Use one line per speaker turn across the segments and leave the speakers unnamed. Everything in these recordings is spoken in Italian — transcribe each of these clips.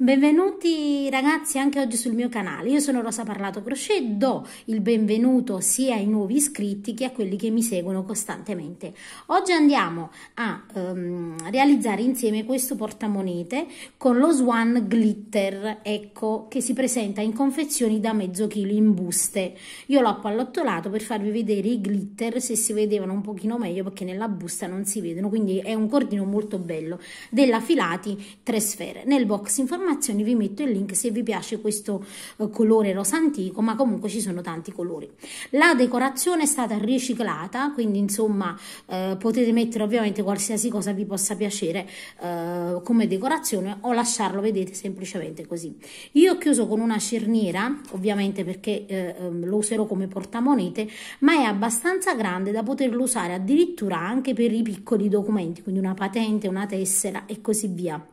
Benvenuti ragazzi anche oggi sul mio canale, io sono Rosa Parlato Crochet, do il benvenuto sia ai nuovi iscritti che a quelli che mi seguono costantemente. Oggi andiamo a um, realizzare insieme questo portamonete con lo Swan Glitter, ecco, che si presenta in confezioni da mezzo chilo in buste. Io l'ho appallottolato per farvi vedere i glitter, se si vedevano un pochino meglio perché nella busta non si vedono, quindi è un cordino molto bello, della Filati 3 sfere. Nel box informativo informazioni vi metto il link se vi piace questo eh, colore rosa antico, ma comunque ci sono tanti colori. La decorazione è stata riciclata, quindi insomma eh, potete mettere ovviamente qualsiasi cosa vi possa piacere eh, come decorazione o lasciarlo, vedete, semplicemente così. Io ho chiuso con una cerniera, ovviamente perché eh, ehm, lo userò come portamonete, ma è abbastanza grande da poterlo usare addirittura anche per i piccoli documenti, quindi una patente, una tessera e così via.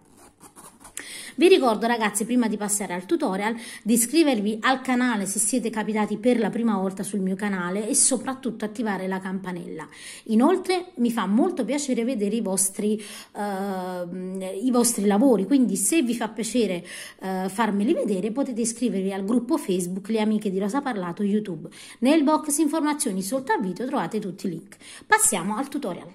Vi ricordo ragazzi, prima di passare al tutorial, di iscrivervi al canale se siete capitati per la prima volta sul mio canale e soprattutto attivare la campanella. Inoltre mi fa molto piacere vedere i vostri, eh, i vostri lavori, quindi se vi fa piacere eh, farmeli vedere potete iscrivervi al gruppo Facebook Le Amiche di Rosa Parlato YouTube. Nel box informazioni sotto al video trovate tutti i link. Passiamo al tutorial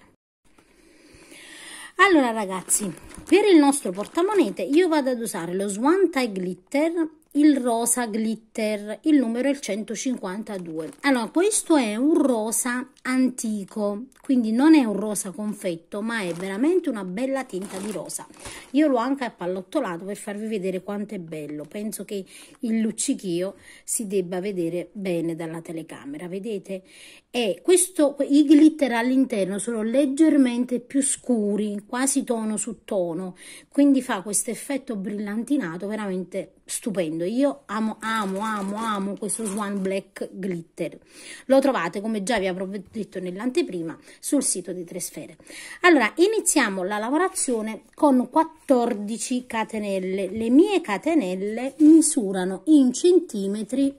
allora ragazzi per il nostro portamonete io vado ad usare lo Swan Tie Glitter il rosa glitter, il numero è il 152. Allora, questo è un rosa antico, quindi non è un rosa confetto, ma è veramente una bella tinta di rosa. Io l'ho anche appallottolato per farvi vedere quanto è bello. Penso che il luccichio si debba vedere bene dalla telecamera, vedete? E questo, i glitter all'interno sono leggermente più scuri, quasi tono su tono, quindi fa questo effetto brillantinato veramente stupendo. Io amo, amo, amo, amo questo Swan Black Glitter. Lo trovate, come già vi avevo detto nell'anteprima, sul sito di Tresfere. Allora, iniziamo la lavorazione con 14 catenelle. Le mie catenelle misurano in centimetri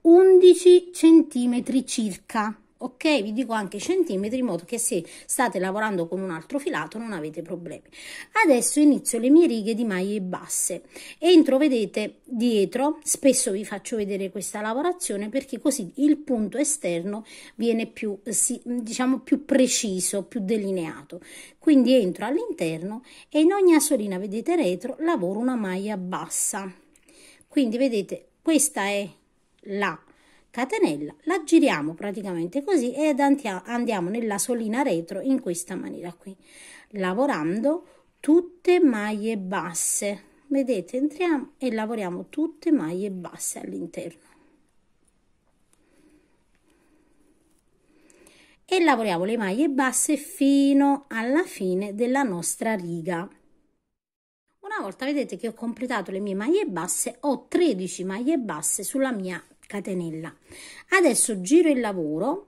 11 centimetri circa ok vi dico anche centimetri in modo che se state lavorando con un altro filato non avete problemi adesso inizio le mie righe di maglie basse entro vedete dietro spesso vi faccio vedere questa lavorazione perché così il punto esterno viene più si, diciamo più preciso più delineato quindi entro all'interno e in ogni asolina vedete retro lavoro una maglia bassa quindi vedete questa è la catenella, la giriamo praticamente così ed andiamo nella solina retro in questa maniera qui, lavorando tutte maglie basse. Vedete, entriamo e lavoriamo tutte maglie basse all'interno. E lavoriamo le maglie basse fino alla fine della nostra riga. Una volta vedete che ho completato le mie maglie basse, ho 13 maglie basse sulla mia catenella adesso giro il lavoro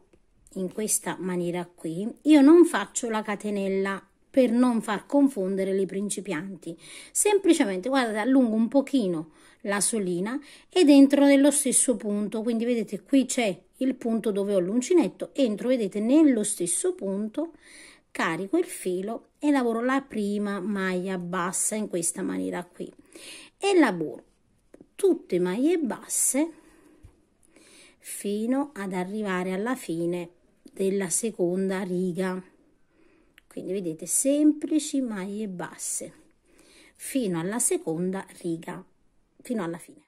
in questa maniera qui io non faccio la catenella per non far confondere le principianti semplicemente guardate allungo un pochino la solina ed entro nello stesso punto quindi vedete qui c'è il punto dove ho l'uncinetto entro vedete nello stesso punto carico il filo e lavoro la prima maglia bassa in questa maniera qui e lavoro tutte maglie basse fino ad arrivare alla fine della seconda riga quindi vedete semplici maglie basse fino alla seconda riga fino alla fine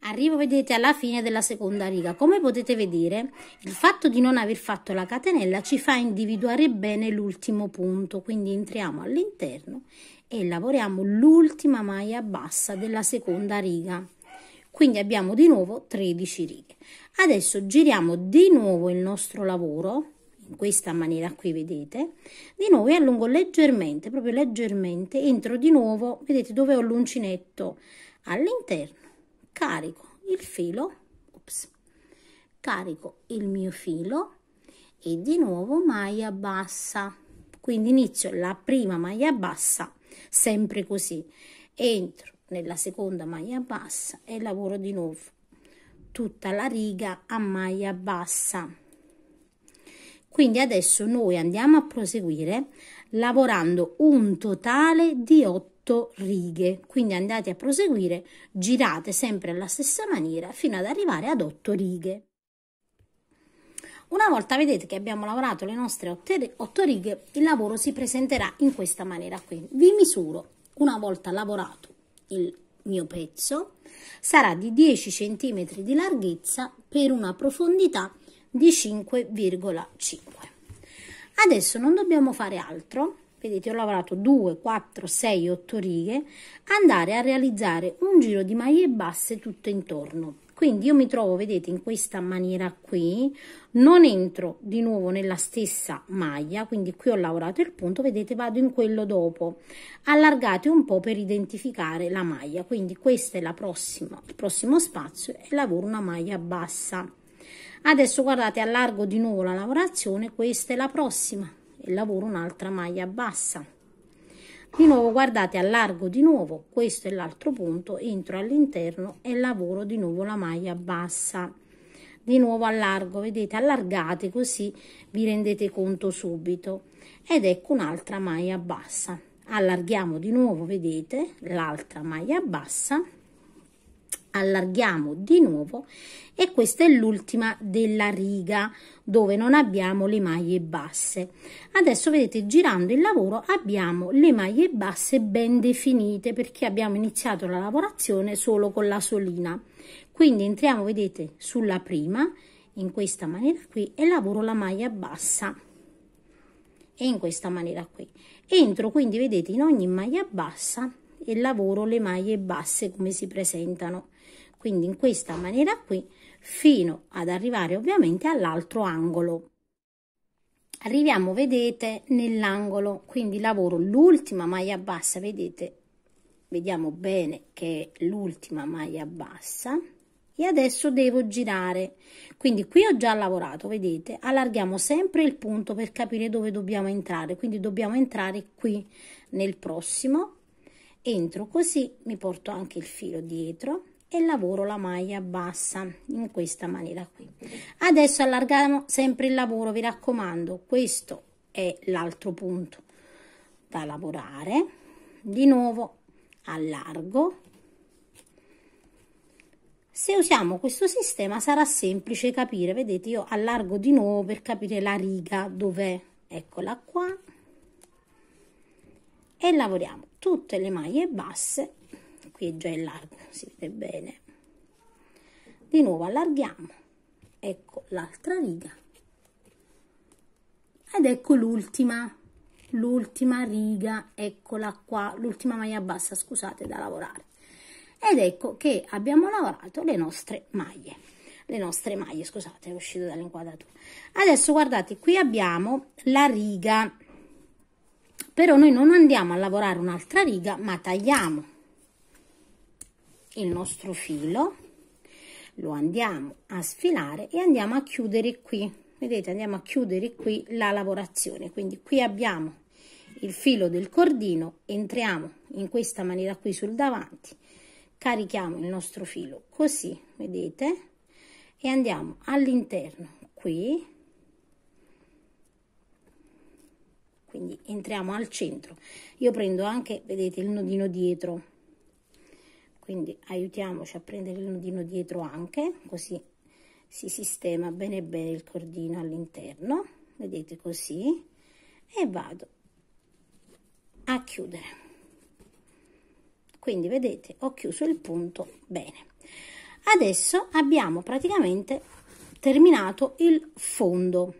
arrivo vedete alla fine della seconda riga come potete vedere il fatto di non aver fatto la catenella ci fa individuare bene l'ultimo punto quindi entriamo all'interno e lavoriamo l'ultima maglia bassa della seconda riga quindi abbiamo di nuovo 13 righe adesso giriamo di nuovo il nostro lavoro in questa maniera qui vedete di nuovo e allungo leggermente proprio leggermente entro di nuovo vedete dove ho l'uncinetto all'interno carico il filo ops, carico il mio filo e di nuovo maglia bassa quindi inizio la prima maglia bassa sempre così entro nella seconda maglia bassa e lavoro di nuovo tutta la riga a maglia bassa quindi adesso noi andiamo a proseguire lavorando un totale di 8 righe quindi andate a proseguire girate sempre alla stessa maniera fino ad arrivare ad 8 righe una volta vedete che abbiamo lavorato le nostre 8 righe il lavoro si presenterà in questa maniera qui vi misuro una volta lavorato il mio pezzo sarà di 10 cm di larghezza per una profondità di 5,5. Adesso non dobbiamo fare altro, vedete ho lavorato 2, 4, 6, 8 righe, andare a realizzare un giro di maglie basse tutto intorno quindi io mi trovo, vedete, in questa maniera qui, non entro di nuovo nella stessa maglia, quindi qui ho lavorato il punto, vedete, vado in quello dopo. Allargate un po' per identificare la maglia, quindi questa è la prossima, il prossimo spazio e lavoro una maglia bassa. Adesso guardate, allargo di nuovo la lavorazione, questa è la prossima e lavoro un'altra maglia bassa di nuovo guardate allargo di nuovo questo è l'altro punto entro all'interno e lavoro di nuovo la maglia bassa di nuovo allargo vedete allargate così vi rendete conto subito ed ecco un'altra maglia bassa allarghiamo di nuovo vedete l'altra maglia bassa allarghiamo di nuovo e questa è l'ultima della riga dove non abbiamo le maglie basse adesso vedete girando il lavoro abbiamo le maglie basse ben definite perché abbiamo iniziato la lavorazione solo con la solina quindi entriamo vedete sulla prima in questa maniera qui e lavoro la maglia bassa e in questa maniera qui entro quindi vedete in ogni maglia bassa e lavoro le maglie basse come si presentano quindi in questa maniera qui fino ad arrivare ovviamente all'altro angolo arriviamo vedete nell'angolo quindi lavoro l'ultima maglia bassa vedete vediamo bene che è l'ultima maglia bassa e adesso devo girare quindi qui ho già lavorato vedete allarghiamo sempre il punto per capire dove dobbiamo entrare quindi dobbiamo entrare qui nel prossimo entro così mi porto anche il filo dietro e lavoro la maglia bassa in questa maniera qui adesso allarghiamo sempre il lavoro vi raccomando questo è l'altro punto da lavorare di nuovo allargo se usiamo questo sistema sarà semplice capire vedete io allargo di nuovo per capire la riga dov'è eccola qua e lavoriamo tutte le maglie basse qui è già in largo, si vede bene. Di nuovo allarghiamo, ecco l'altra riga ed ecco l'ultima, l'ultima riga, eccola qua, l'ultima maglia bassa, scusate, da lavorare. Ed ecco che abbiamo lavorato le nostre maglie, le nostre maglie, scusate, è uscito dall'inquadratura. Adesso guardate, qui abbiamo la riga però noi non andiamo a lavorare un'altra riga ma tagliamo il nostro filo lo andiamo a sfilare e andiamo a chiudere qui vedete andiamo a chiudere qui la lavorazione quindi qui abbiamo il filo del cordino entriamo in questa maniera qui sul davanti carichiamo il nostro filo così vedete e andiamo all'interno qui quindi entriamo al centro io prendo anche vedete il nodino dietro quindi aiutiamoci a prendere il nodino dietro anche così si sistema bene bene il cordino all'interno vedete così e vado a chiudere quindi vedete ho chiuso il punto bene adesso abbiamo praticamente terminato il fondo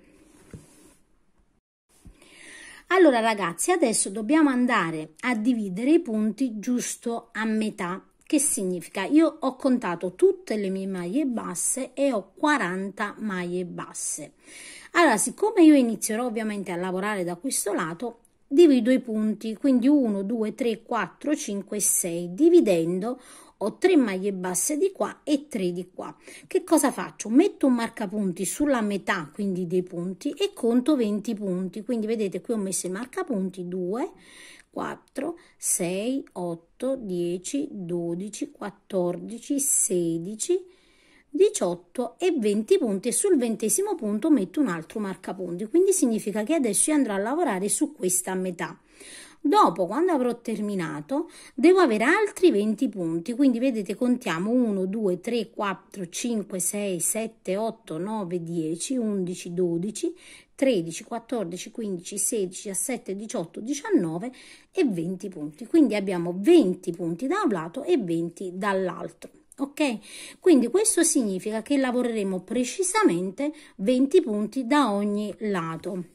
allora ragazzi adesso dobbiamo andare a dividere i punti giusto a metà che significa? Io ho contato tutte le mie maglie basse e ho 40 maglie basse. Allora, siccome io inizierò ovviamente a lavorare da questo lato, divido i punti, quindi 1, 2, 3, 4, 5 6, dividendo ho 3 maglie basse di qua e 3 di qua. Che cosa faccio? Metto un marcapunti sulla metà, quindi dei punti, e conto 20 punti. Quindi vedete qui ho messo il marcapunti 2, 4, 6, 8, 10, 12, 14, 16, 18 e 20 punti e sul ventesimo punto metto un altro marcapunti quindi significa che adesso andrò a lavorare su questa metà Dopo, quando avrò terminato, devo avere altri 20 punti. Quindi vedete, contiamo 1, 2, 3, 4, 5, 6, 7, 8, 9, 10, 11, 12, 13, 14, 15, 16, 17, 18, 19 e 20 punti. Quindi abbiamo 20 punti da un lato e 20 dall'altro. Ok? Quindi questo significa che lavoreremo precisamente 20 punti da ogni lato.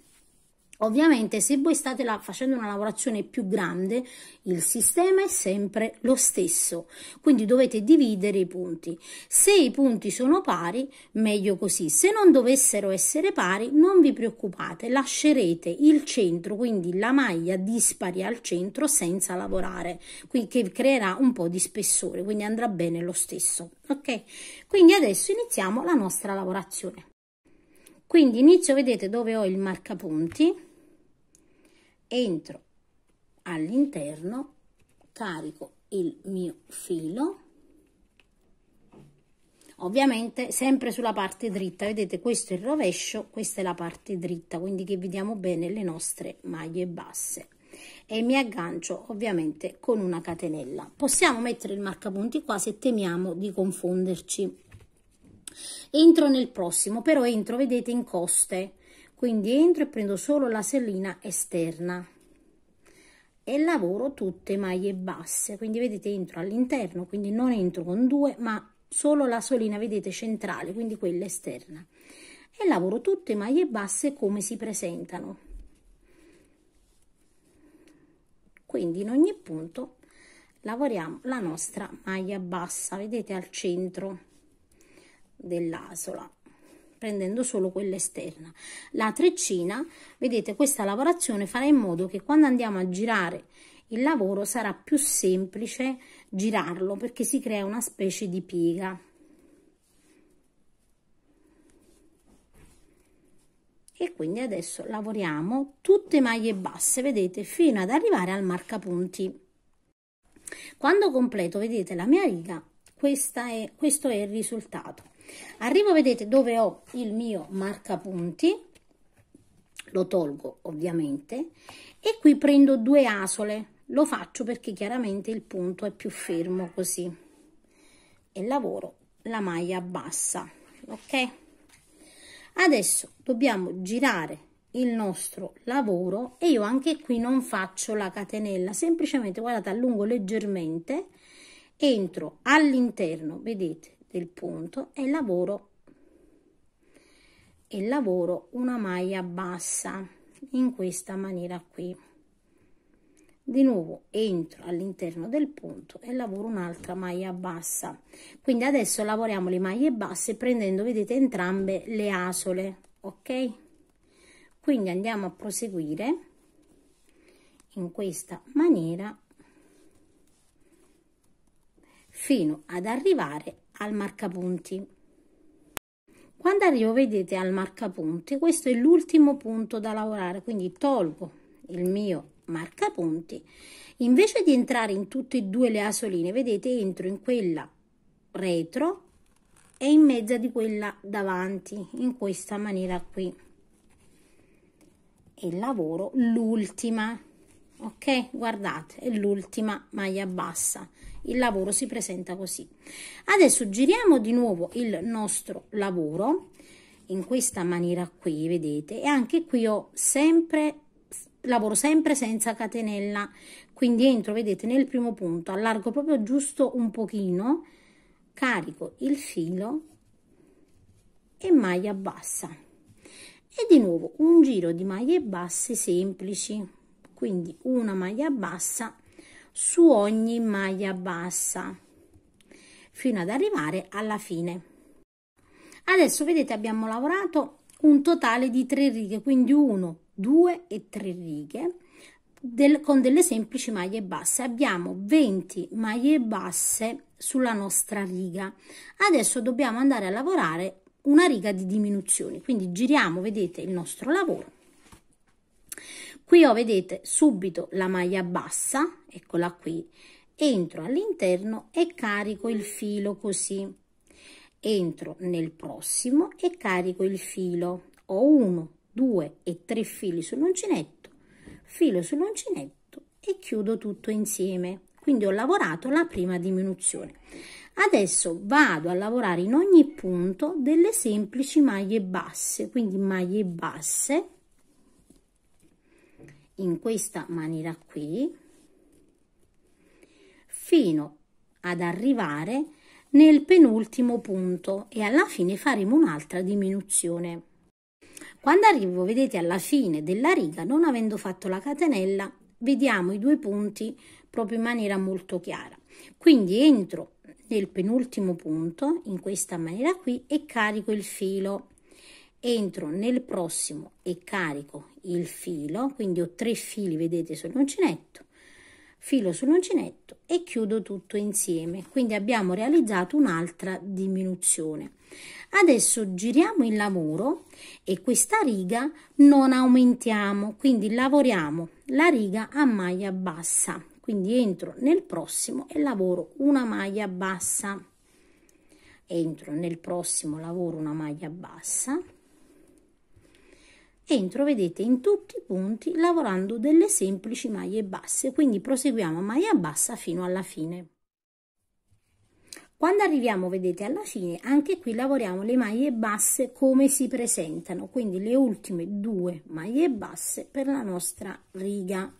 Ovviamente se voi state là facendo una lavorazione più grande, il sistema è sempre lo stesso, quindi dovete dividere i punti. Se i punti sono pari, meglio così. Se non dovessero essere pari, non vi preoccupate, lascerete il centro, quindi la maglia dispari al centro senza lavorare, che creerà un po' di spessore, quindi andrà bene lo stesso. Ok? Quindi adesso iniziamo la nostra lavorazione. Quindi inizio, vedete dove ho il marcapunti entro all'interno, carico il mio filo, ovviamente sempre sulla parte dritta, vedete questo è il rovescio, questa è la parte dritta, quindi che vediamo bene le nostre maglie basse e mi aggancio ovviamente con una catenella. Possiamo mettere il marcapunti qua se temiamo di confonderci. Entro nel prossimo, però entro, vedete, in coste, quindi entro e prendo solo la sellina esterna e lavoro tutte maglie basse quindi vedete entro all'interno quindi non entro con due ma solo la solina vedete centrale quindi quella esterna e lavoro tutte maglie basse come si presentano quindi in ogni punto lavoriamo la nostra maglia bassa vedete al centro dell'asola prendendo solo quella esterna. La treccina, vedete questa lavorazione farà in modo che quando andiamo a girare il lavoro sarà più semplice girarlo perché si crea una specie di piega. E quindi adesso lavoriamo tutte maglie basse, vedete, fino ad arrivare al marcapunti. Quando completo, vedete la mia riga, è, questo è il risultato. Arrivo, vedete, dove ho il mio marcapunti, lo tolgo ovviamente, e qui prendo due asole, lo faccio perché chiaramente il punto è più fermo così, e lavoro la maglia bassa, ok? Adesso dobbiamo girare il nostro lavoro e io anche qui non faccio la catenella semplicemente guardate allungo leggermente entro all'interno vedete del punto e lavoro e lavoro una maglia bassa in questa maniera qui di nuovo entro all'interno del punto e lavoro un'altra maglia bassa quindi adesso lavoriamo le maglie basse prendendo vedete entrambe le asole ok quindi andiamo a proseguire in questa maniera fino ad arrivare al marcapunti. Quando arrivo, vedete, al marcapunti, questo è l'ultimo punto da lavorare, quindi tolgo il mio marcapunti. Invece di entrare in tutte e due le asoline, vedete, entro in quella retro e in mezzo di quella davanti, in questa maniera qui. E lavoro l'ultima, ok? Guardate, è l'ultima maglia bassa il lavoro si presenta così. Adesso giriamo di nuovo il nostro lavoro in questa maniera qui, vedete, e anche qui ho sempre lavoro sempre senza catenella quindi entro vedete nel primo punto allargo proprio giusto un pochino carico il filo e maglia bassa e di nuovo un giro di maglie basse semplici quindi una maglia bassa su ogni maglia bassa fino ad arrivare alla fine adesso vedete abbiamo lavorato un totale di tre righe quindi 1 2 e 3 righe del, con delle semplici maglie basse abbiamo 20 maglie basse sulla nostra riga adesso dobbiamo andare a lavorare una riga di diminuzioni quindi giriamo vedete il nostro lavoro Qui ho, vedete, subito la maglia bassa, eccola qui, entro all'interno e carico il filo così. Entro nel prossimo e carico il filo. Ho 1, 2 e 3 fili sull'uncinetto, filo sull'uncinetto e chiudo tutto insieme. Quindi ho lavorato la prima diminuzione. Adesso vado a lavorare in ogni punto delle semplici maglie basse, quindi maglie basse in questa maniera qui fino ad arrivare nel penultimo punto e alla fine faremo un'altra diminuzione quando arrivo vedete alla fine della riga non avendo fatto la catenella vediamo i due punti proprio in maniera molto chiara quindi entro nel penultimo punto in questa maniera qui e carico il filo entro nel prossimo e carico il filo, quindi ho tre fili, vedete, sull'uncinetto, filo sull'uncinetto e chiudo tutto insieme. Quindi abbiamo realizzato un'altra diminuzione. Adesso giriamo il lavoro e questa riga non aumentiamo, quindi lavoriamo la riga a maglia bassa. Quindi entro nel prossimo e lavoro una maglia bassa. Entro nel prossimo, lavoro una maglia bassa Dentro vedete in tutti i punti lavorando delle semplici maglie basse, quindi proseguiamo maglia bassa fino alla fine. Quando arriviamo, vedete, alla fine, anche qui lavoriamo le maglie basse come si presentano, quindi le ultime due maglie basse per la nostra riga.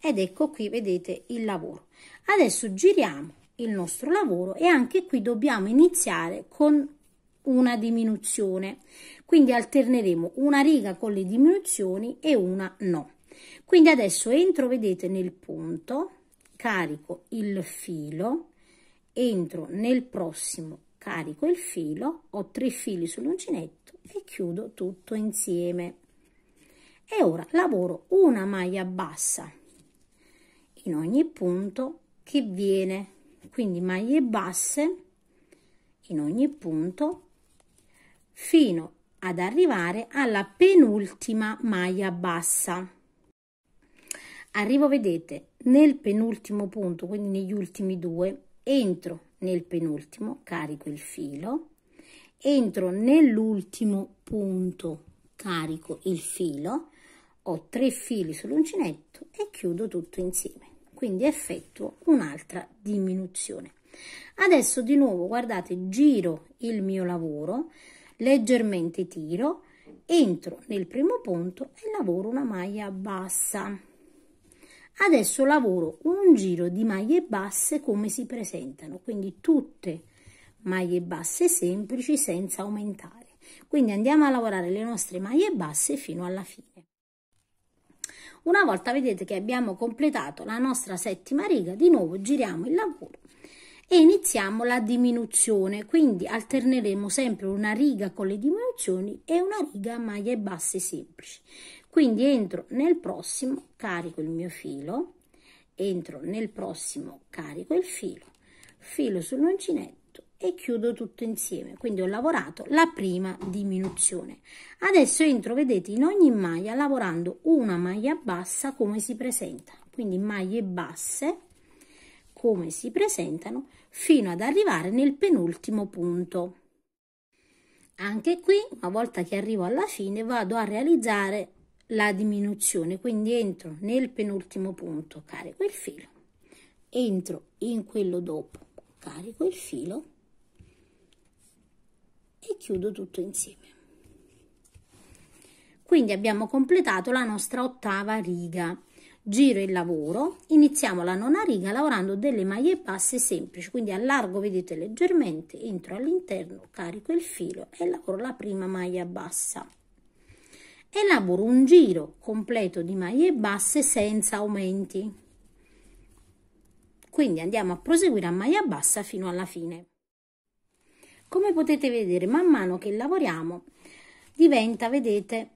Ed ecco qui, vedete, il lavoro. Adesso giriamo il nostro lavoro e anche qui dobbiamo iniziare con una diminuzione quindi alterneremo una riga con le diminuzioni e una no. Quindi adesso entro, vedete, nel punto, carico il filo, entro nel prossimo, carico il filo, ho tre fili sull'uncinetto e chiudo tutto insieme. E ora lavoro una maglia bassa in ogni punto che viene, quindi maglie basse in ogni punto fino ad arrivare alla penultima maglia bassa. Arrivo, vedete, nel penultimo punto, quindi negli ultimi due, entro nel penultimo, carico il filo, entro nell'ultimo punto, carico il filo, ho tre fili sull'uncinetto e chiudo tutto insieme. Quindi effettuo un'altra diminuzione. Adesso di nuovo, guardate, giro il mio lavoro, leggermente tiro, entro nel primo punto e lavoro una maglia bassa. Adesso lavoro un giro di maglie basse come si presentano, quindi tutte maglie basse semplici senza aumentare. Quindi andiamo a lavorare le nostre maglie basse fino alla fine. Una volta vedete che abbiamo completato la nostra settima riga, di nuovo giriamo il lavoro e iniziamo la diminuzione, quindi alterneremo sempre una riga con le diminuzioni e una riga a maglie basse semplici. Quindi entro nel prossimo, carico il mio filo, entro nel prossimo, carico il filo, filo sull'uncinetto e chiudo tutto insieme. Quindi ho lavorato la prima diminuzione. Adesso entro, vedete, in ogni maglia lavorando una maglia bassa come si presenta. Quindi maglie basse come si presentano fino ad arrivare nel penultimo punto. Anche qui, una volta che arrivo alla fine, vado a realizzare la diminuzione, quindi entro nel penultimo punto, carico il filo, entro in quello dopo, carico il filo e chiudo tutto insieme. Quindi abbiamo completato la nostra ottava riga giro il lavoro iniziamo la nona riga lavorando delle maglie basse semplici quindi allargo vedete leggermente entro all'interno carico il filo e lavoro la prima maglia bassa elaboro un giro completo di maglie basse senza aumenti quindi andiamo a proseguire a maglia bassa fino alla fine come potete vedere man mano che lavoriamo diventa vedete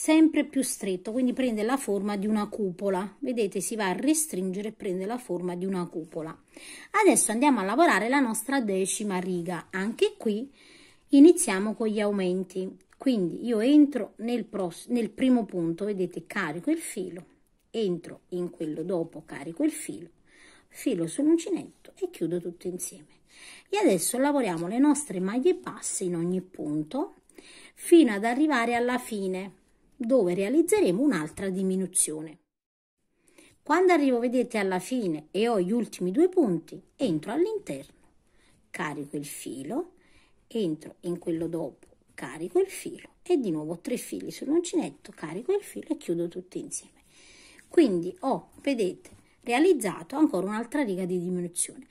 sempre più stretto, quindi prende la forma di una cupola. Vedete, si va a restringere e prende la forma di una cupola. Adesso andiamo a lavorare la nostra decima riga. Anche qui iniziamo con gli aumenti. Quindi io entro nel, nel primo punto, vedete, carico il filo, entro in quello dopo, carico il filo, filo sull'uncinetto e chiudo tutto insieme. E adesso lavoriamo le nostre maglie basse in ogni punto fino ad arrivare alla fine dove realizzeremo un'altra diminuzione. Quando arrivo, vedete, alla fine e ho gli ultimi due punti, entro all'interno, carico il filo, entro in quello dopo, carico il filo e di nuovo tre fili sull'uncinetto, carico il filo e chiudo tutti insieme. Quindi ho, vedete, realizzato ancora un'altra riga di diminuzione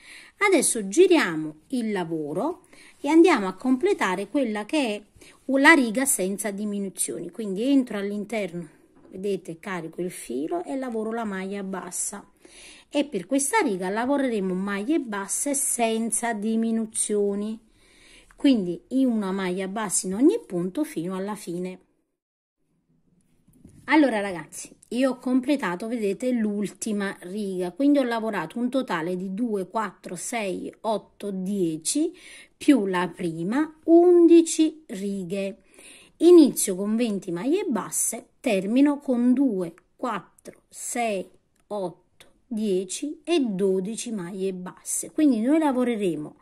adesso giriamo il lavoro e andiamo a completare quella che è la riga senza diminuzioni quindi entro all'interno vedete carico il filo e lavoro la maglia bassa e per questa riga lavoreremo maglie basse senza diminuzioni quindi in una maglia bassa in ogni punto fino alla fine allora ragazzi, io ho completato, vedete, l'ultima riga, quindi ho lavorato un totale di 2, 4, 6, 8, 10 più la prima, 11 righe. Inizio con 20 maglie basse, termino con 2, 4, 6, 8, 10 e 12 maglie basse. Quindi noi lavoreremo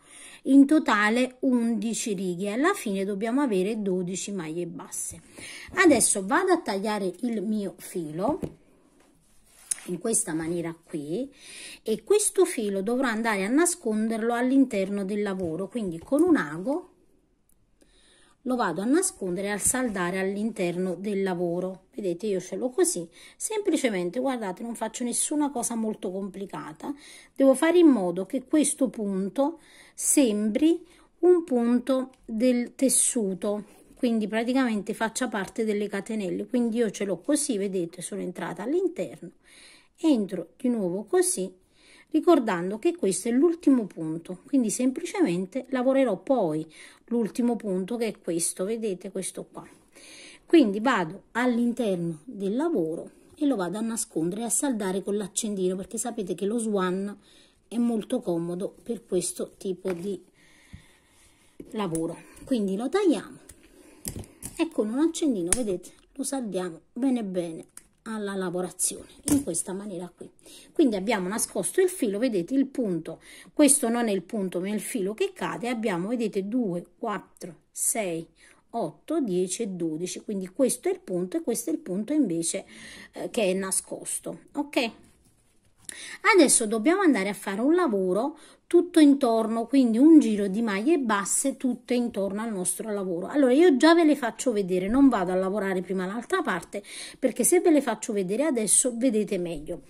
in totale 11 righe alla fine dobbiamo avere 12 maglie basse adesso vado a tagliare il mio filo in questa maniera qui e questo filo dovrò andare a nasconderlo all'interno del lavoro quindi con un ago lo vado a nascondere al saldare all'interno del lavoro vedete io ce l'ho così semplicemente guardate non faccio nessuna cosa molto complicata devo fare in modo che questo punto sembri un punto del tessuto quindi praticamente faccia parte delle catenelle quindi io ce l'ho così vedete sono entrata all'interno entro di nuovo così ricordando che questo è l'ultimo punto, quindi semplicemente lavorerò poi l'ultimo punto che è questo, vedete questo qua. Quindi vado all'interno del lavoro e lo vado a nascondere e a saldare con l'accendino perché sapete che lo swan è molto comodo per questo tipo di lavoro. Quindi lo tagliamo e ecco, con un accendino, vedete, lo saldiamo bene bene alla lavorazione in questa maniera qui quindi abbiamo nascosto il filo vedete il punto questo non è il punto ma il filo che cade abbiamo vedete 2 4 6 8 10 e 12 quindi questo è il punto e questo è il punto invece eh, che è nascosto ok adesso dobbiamo andare a fare un lavoro tutto intorno, quindi un giro di maglie basse tutte intorno al nostro lavoro. Allora io già ve le faccio vedere, non vado a lavorare prima l'altra parte perché se ve le faccio vedere adesso vedete meglio.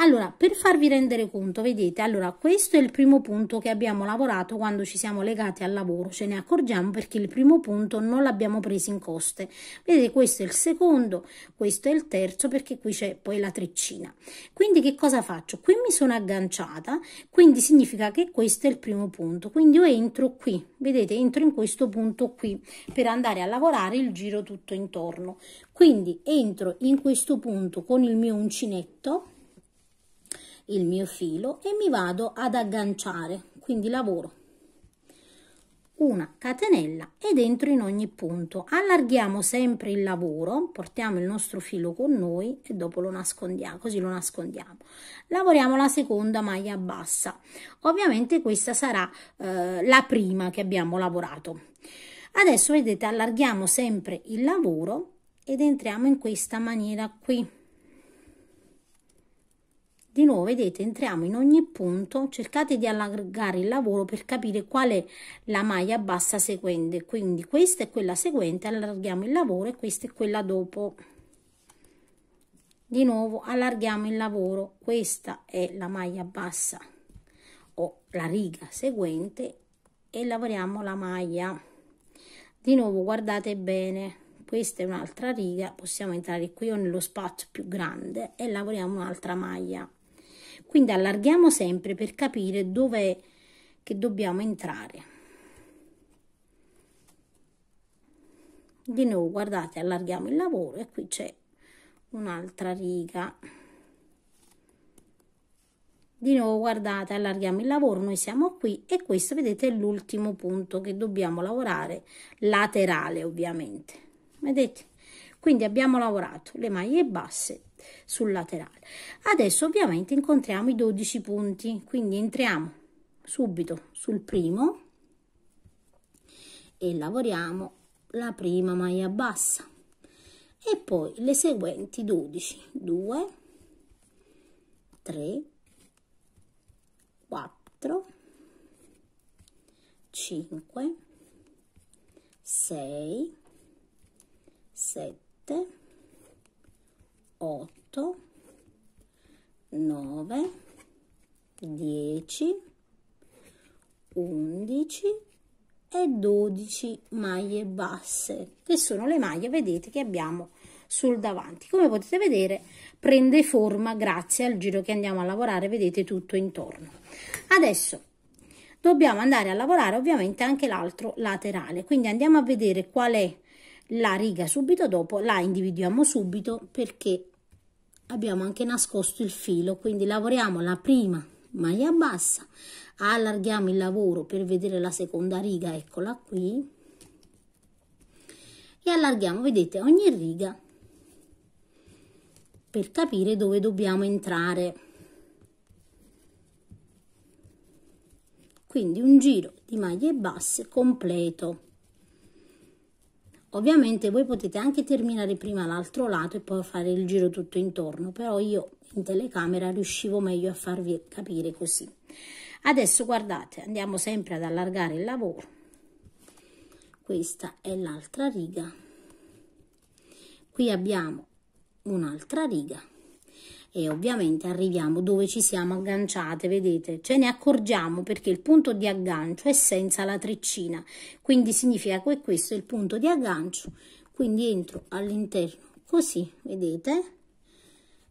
Allora, per farvi rendere conto, vedete, allora questo è il primo punto che abbiamo lavorato quando ci siamo legati al lavoro, ce ne accorgiamo perché il primo punto non l'abbiamo preso in coste. Vedete, questo è il secondo, questo è il terzo perché qui c'è poi la treccina. Quindi che cosa faccio? Qui mi sono agganciata, quindi significa che che questo è il primo punto quindi io entro qui vedete entro in questo punto qui per andare a lavorare il giro tutto intorno quindi entro in questo punto con il mio uncinetto il mio filo e mi vado ad agganciare quindi lavoro una catenella e dentro in ogni punto allarghiamo sempre il lavoro portiamo il nostro filo con noi e dopo lo nascondiamo così lo nascondiamo lavoriamo la seconda maglia bassa ovviamente questa sarà eh, la prima che abbiamo lavorato adesso vedete allarghiamo sempre il lavoro ed entriamo in questa maniera qui di nuovo, vedete, entriamo in ogni punto, cercate di allargare il lavoro per capire qual è la maglia bassa seguente. Quindi questa è quella seguente, allarghiamo il lavoro e questa è quella dopo. Di nuovo allarghiamo il lavoro, questa è la maglia bassa o la riga seguente e lavoriamo la maglia. Di nuovo guardate bene questa è un'altra riga possiamo entrare qui o nello spazio più grande e lavoriamo un'altra maglia quindi allarghiamo sempre per capire dove che dobbiamo entrare. Di nuovo, guardate, allarghiamo il lavoro e qui c'è un'altra riga. Di nuovo, guardate, allarghiamo il lavoro, noi siamo qui e questo, vedete, è l'ultimo punto che dobbiamo lavorare, laterale ovviamente. Vedete? Quindi abbiamo lavorato le maglie basse sul laterale. Adesso ovviamente incontriamo i 12 punti, quindi entriamo subito sul primo e lavoriamo la prima maglia bassa e poi le seguenti 12 2 3 4 5 6 7 8 9 10 11 e 12 maglie basse che sono le maglie vedete che abbiamo sul davanti come potete vedere prende forma grazie al giro che andiamo a lavorare vedete tutto intorno adesso dobbiamo andare a lavorare ovviamente anche l'altro laterale quindi andiamo a vedere qual è la riga subito dopo la individuiamo subito perché abbiamo anche nascosto il filo quindi lavoriamo la prima maglia bassa allarghiamo il lavoro per vedere la seconda riga eccola qui e allarghiamo vedete ogni riga per capire dove dobbiamo entrare quindi un giro di maglie basse completo Ovviamente voi potete anche terminare prima l'altro lato e poi fare il giro tutto intorno, però io in telecamera riuscivo meglio a farvi capire così. Adesso guardate, andiamo sempre ad allargare il lavoro. Questa è l'altra riga. Qui abbiamo un'altra riga e ovviamente arriviamo dove ci siamo agganciate, vedete? Ce ne accorgiamo perché il punto di aggancio è senza la treccina, quindi significa che questo è il punto di aggancio, quindi entro all'interno così, vedete?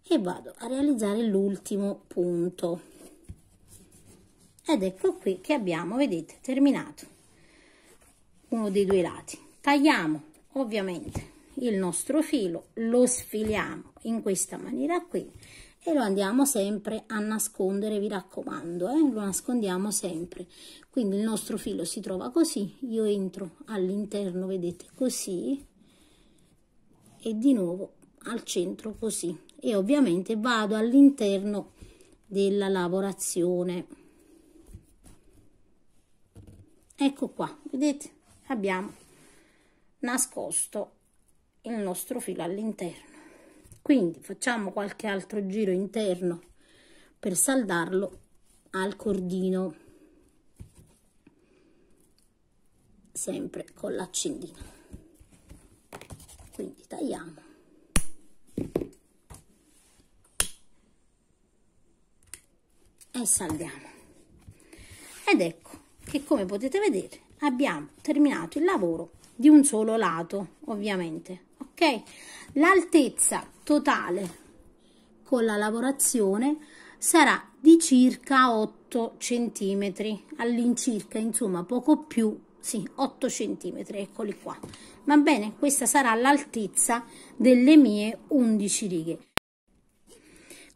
E vado a realizzare l'ultimo punto. Ed ecco qui che abbiamo, vedete, terminato uno dei due lati. Tagliamo, ovviamente, il nostro filo, lo sfiliamo in questa maniera qui e lo andiamo sempre a nascondere, vi raccomando, eh? lo nascondiamo sempre. Quindi il nostro filo si trova così, io entro all'interno, vedete, così, e di nuovo al centro così. E ovviamente vado all'interno della lavorazione. Ecco qua, vedete, abbiamo nascosto il nostro filo all'interno quindi facciamo qualche altro giro interno per saldarlo al cordino sempre con l'accendino quindi tagliamo e saldiamo ed ecco che come potete vedere abbiamo terminato il lavoro di un solo lato ovviamente ok? L'altezza totale con la lavorazione sarà di circa 8 centimetri all'incirca, insomma poco più, sì, 8 centimetri eccoli qua. Va bene, questa sarà l'altezza delle mie 11 righe.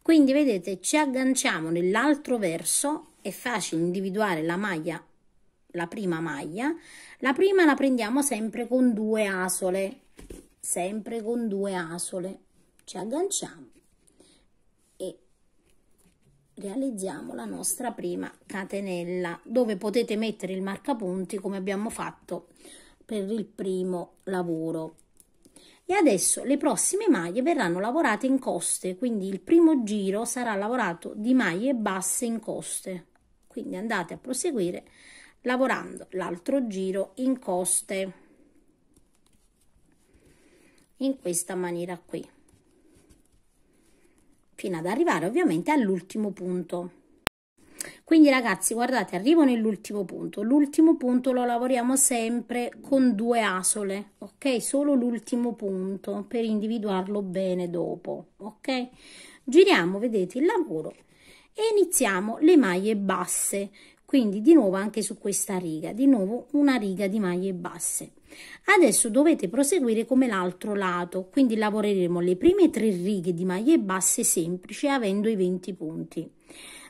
Quindi vedete, ci agganciamo nell'altro verso, è facile individuare la maglia la prima maglia la prima la prendiamo sempre con due asole sempre con due asole ci agganciamo e realizziamo la nostra prima catenella dove potete mettere il marcapunti come abbiamo fatto per il primo lavoro e adesso le prossime maglie verranno lavorate in coste quindi il primo giro sarà lavorato di maglie basse in coste quindi andate a proseguire lavorando l'altro giro in coste in questa maniera qui fino ad arrivare ovviamente all'ultimo punto quindi ragazzi guardate arrivo nell'ultimo punto l'ultimo punto lo lavoriamo sempre con due asole ok solo l'ultimo punto per individuarlo bene dopo ok giriamo vedete il lavoro e iniziamo le maglie basse quindi di nuovo anche su questa riga di nuovo una riga di maglie basse Adesso dovete proseguire come l'altro lato, quindi lavoreremo le prime tre righe di maglie basse semplici avendo i 20 punti.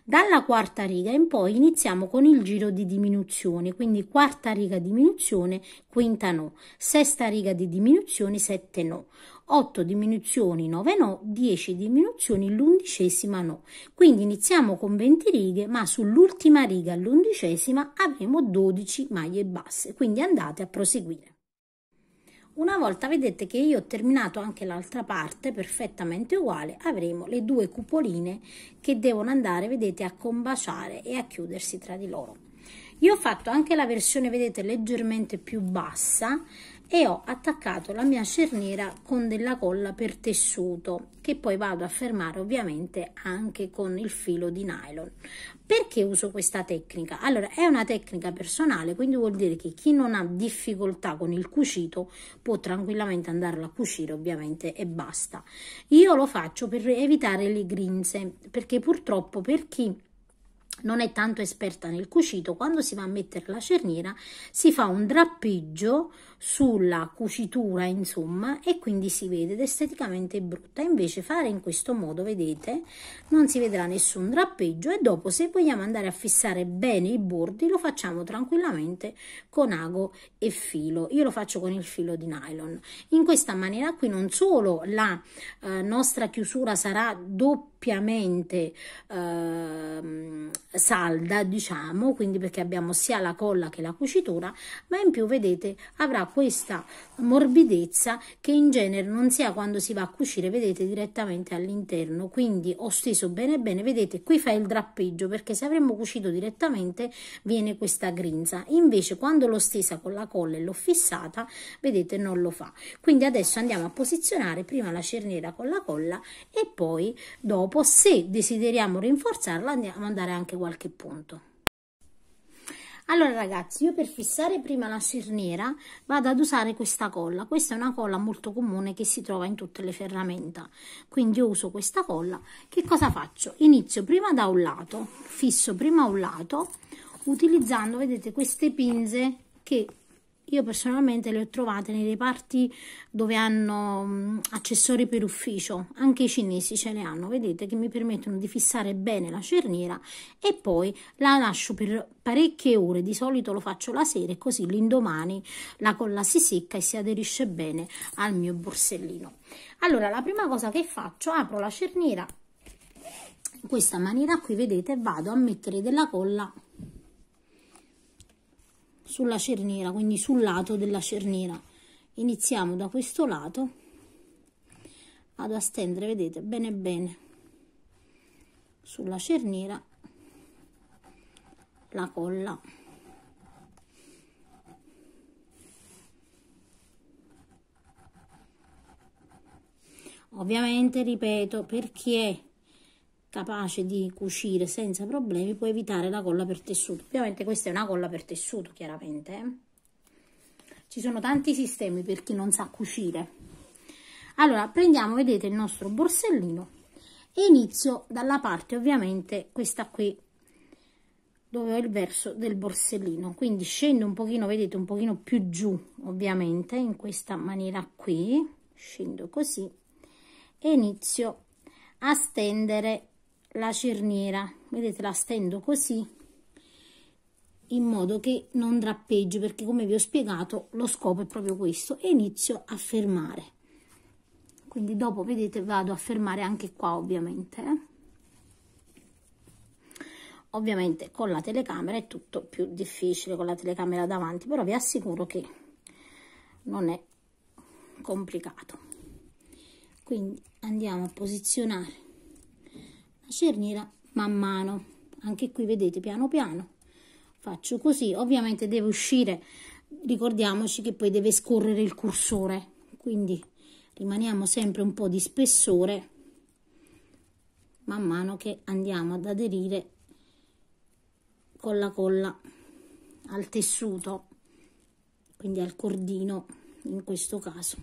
Dalla quarta riga in poi iniziamo con il giro di diminuzione, quindi quarta riga diminuzione, quinta no, sesta riga di diminuzione, sette no, otto diminuzioni, nove no, dieci diminuzioni, l'undicesima no. Quindi iniziamo con 20 righe, ma sull'ultima riga, l'undicesima, avremo 12 maglie basse, quindi andate a proseguire. Una volta vedete che io ho terminato anche l'altra parte perfettamente uguale, avremo le due cupoline che devono andare, vedete, a combaciare e a chiudersi tra di loro. Io ho fatto anche la versione, vedete, leggermente più bassa, e ho attaccato la mia cerniera con della colla per tessuto che poi vado a fermare ovviamente anche con il filo di nylon perché uso questa tecnica allora è una tecnica personale quindi vuol dire che chi non ha difficoltà con il cucito può tranquillamente andarla a cucire ovviamente e basta io lo faccio per evitare le grinze perché purtroppo per chi non è tanto esperta nel cucito, quando si va a mettere la cerniera si fa un drappeggio sulla cucitura insomma e quindi si vede ed esteticamente brutta invece fare in questo modo vedete non si vedrà nessun drappeggio e dopo se vogliamo andare a fissare bene i bordi lo facciamo tranquillamente con ago e filo io lo faccio con il filo di nylon in questa maniera qui non solo la eh, nostra chiusura sarà doppiamente eh, salda diciamo quindi perché abbiamo sia la colla che la cucitura ma in più vedete avrà questa morbidezza che in genere non si ha quando si va a cucire, vedete, direttamente all'interno. Quindi ho steso bene bene, vedete, qui fa il drappeggio perché se avremmo cucito direttamente viene questa grinza. Invece quando l'ho stesa con la colla e l'ho fissata, vedete, non lo fa. Quindi adesso andiamo a posizionare prima la cerniera con la colla e poi dopo, se desideriamo rinforzarla, andiamo a andare anche qualche punto allora ragazzi io per fissare prima la cerniera vado ad usare questa colla questa è una colla molto comune che si trova in tutte le ferramenta quindi io uso questa colla che cosa faccio inizio prima da un lato fisso prima un lato utilizzando vedete queste pinze che io personalmente le ho trovate nei reparti dove hanno accessori per ufficio, anche i cinesi ce le hanno, vedete che mi permettono di fissare bene la cerniera e poi la lascio per parecchie ore, di solito lo faccio la sera e così l'indomani la colla si secca e si aderisce bene al mio borsellino. Allora la prima cosa che faccio, apro la cerniera in questa maniera qui vedete vado a mettere della colla sulla cerniera, quindi sul lato della cerniera. Iniziamo da questo lato ad astendere, vedete, bene bene sulla cerniera la colla. Ovviamente, ripeto, per chi è capace di cucire senza problemi puoi evitare la colla per tessuto ovviamente questa è una colla per tessuto chiaramente eh. ci sono tanti sistemi per chi non sa cucire allora prendiamo vedete il nostro borsellino e inizio dalla parte ovviamente questa qui dove ho il verso del borsellino quindi scendo un pochino vedete un pochino più giù ovviamente in questa maniera qui scendo così e inizio a stendere la cerniera vedete la stendo così in modo che non drappeggi perché come vi ho spiegato lo scopo è proprio questo e inizio a fermare quindi dopo vedete vado a fermare anche qua ovviamente eh? ovviamente con la telecamera è tutto più difficile con la telecamera davanti però vi assicuro che non è complicato quindi andiamo a posizionare cerniera man mano anche qui vedete piano piano faccio così ovviamente deve uscire ricordiamoci che poi deve scorrere il cursore quindi rimaniamo sempre un po di spessore man mano che andiamo ad aderire con la colla al tessuto quindi al cordino in questo caso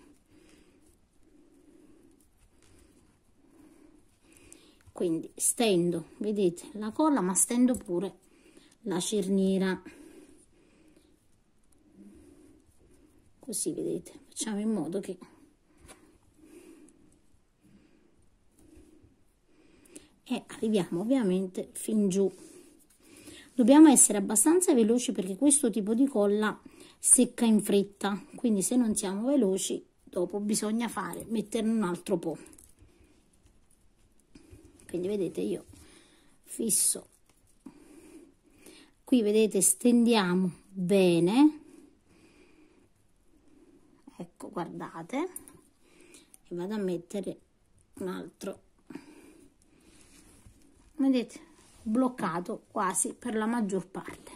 quindi stendo vedete la colla ma stendo pure la cerniera così vedete facciamo in modo che e arriviamo ovviamente fin giù dobbiamo essere abbastanza veloci perché questo tipo di colla secca in fretta quindi se non siamo veloci dopo bisogna fare metterne un altro po' quindi vedete io fisso qui vedete stendiamo bene ecco guardate e vado a mettere un altro vedete bloccato quasi per la maggior parte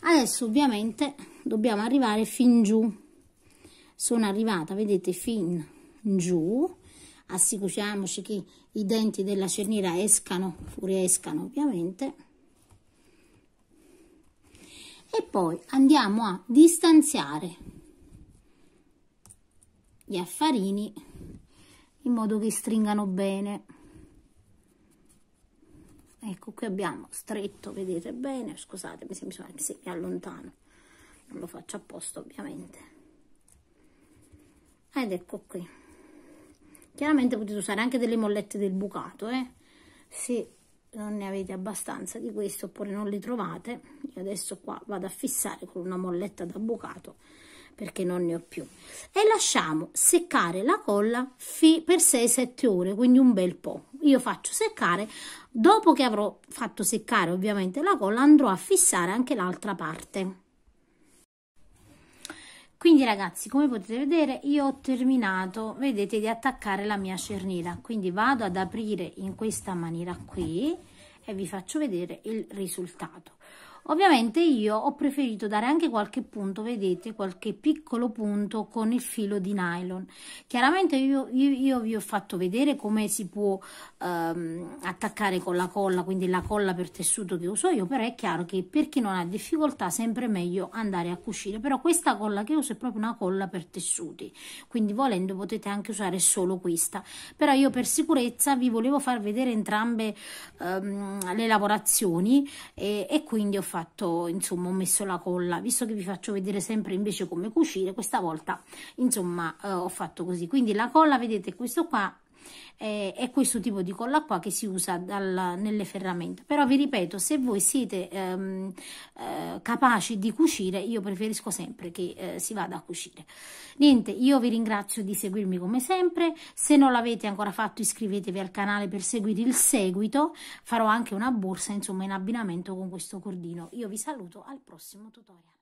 adesso ovviamente dobbiamo arrivare fin giù sono arrivata vedete fin giù assicuriamoci che i denti della cerniera escano, fuoriescano ovviamente. E poi andiamo a distanziare gli affarini in modo che stringano bene. Ecco, qui abbiamo stretto, vedete bene, scusatemi se mi, sono, se mi allontano, non lo faccio apposta ovviamente. Ed ecco qui chiaramente potete usare anche delle mollette del bucato eh? se non ne avete abbastanza di questo oppure non le trovate io adesso qua vado a fissare con una molletta da bucato perché non ne ho più e lasciamo seccare la colla per 6-7 ore quindi un bel po' io faccio seccare dopo che avrò fatto seccare ovviamente la colla andrò a fissare anche l'altra parte quindi ragazzi come potete vedere io ho terminato vedete di attaccare la mia cerniera quindi vado ad aprire in questa maniera qui e vi faccio vedere il risultato Ovviamente io ho preferito dare anche qualche punto, vedete, qualche piccolo punto con il filo di nylon. Chiaramente io, io, io vi ho fatto vedere come si può ehm, attaccare con la colla, quindi la colla per tessuto che uso io, però è chiaro che per chi non ha difficoltà sempre meglio andare a cucire, però questa colla che uso è proprio una colla per tessuti, quindi volendo potete anche usare solo questa, però io per sicurezza vi volevo far vedere entrambe ehm, le lavorazioni e, e quindi ho fatto insomma ho messo la colla visto che vi faccio vedere sempre invece come cucire questa volta insomma eh, ho fatto così quindi la colla vedete questo qua eh, è questo tipo di colla qua che si usa dal, nelle ferramenta però vi ripeto se voi siete ehm, eh, capaci di cucire io preferisco sempre che eh, si vada a cucire niente io vi ringrazio di seguirmi come sempre se non l'avete ancora fatto iscrivetevi al canale per seguire il seguito farò anche una borsa insomma in abbinamento con questo cordino io vi saluto al prossimo tutorial